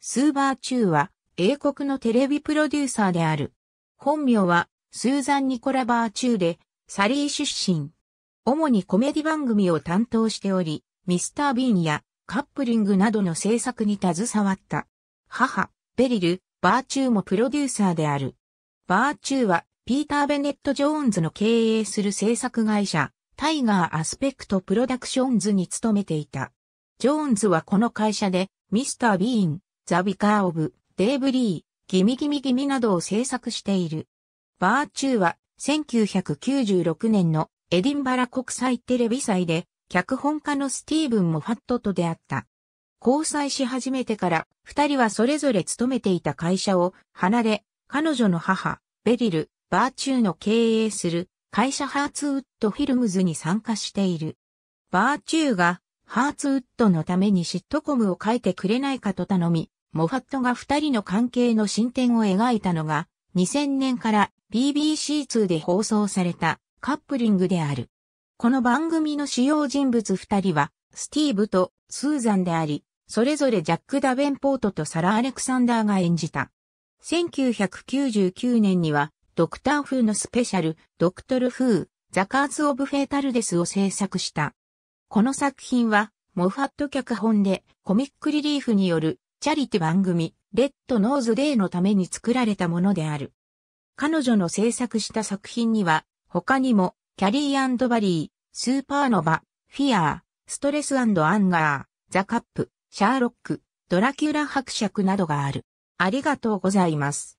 スーバーチューは英国のテレビプロデューサーである。本名はスーザン・ニコラ・バーチューで、サリー出身。主にコメディ番組を担当しており、ミスター・ビーンやカップリングなどの制作に携わった。母、ベリル、バーチューもプロデューサーである。バーチューは、ピーター・ベネット・ジョーンズの経営する制作会社、タイガー・アスペクト・プロダクションズに勤めていた。ジョーンズはこの会社で、ミスター・ビーン、ザ・ビカー・オブ・デイブリー、ギミギミギミなどを制作している。バーチューは1996年のエディンバラ国際テレビ祭で脚本家のスティーブン・モファットと出会った。交際し始めてから二人はそれぞれ勤めていた会社を離れ、彼女の母、ベリル、バーチューの経営する会社ハーツウッドフィルムズに参加している。バーチューがハーツウッドのためにシットコムを書いてくれないかと頼み、モファットが二人の関係の進展を描いたのが、2000年から BBC2 で放送されたカップリングである。この番組の主要人物二人は、スティーブとスーザンであり、それぞれジャック・ダベンポートとサラ・アレクサンダーが演じた。1999年には、ドクター・フーのスペシャル、ドクトル・フー、ザカーズ・オブ・フェータルデスを制作した。この作品は、モファット脚本でコミックリリーフによるチャリティ番組、レッドノーズデーのために作られたものである。彼女の制作した作品には、他にも、キャリーバリー、スーパーノバ、フィアー、ストレスアンガー、ザ・カップ、シャーロック、ドラキュラ伯爵などがある。ありがとうございます。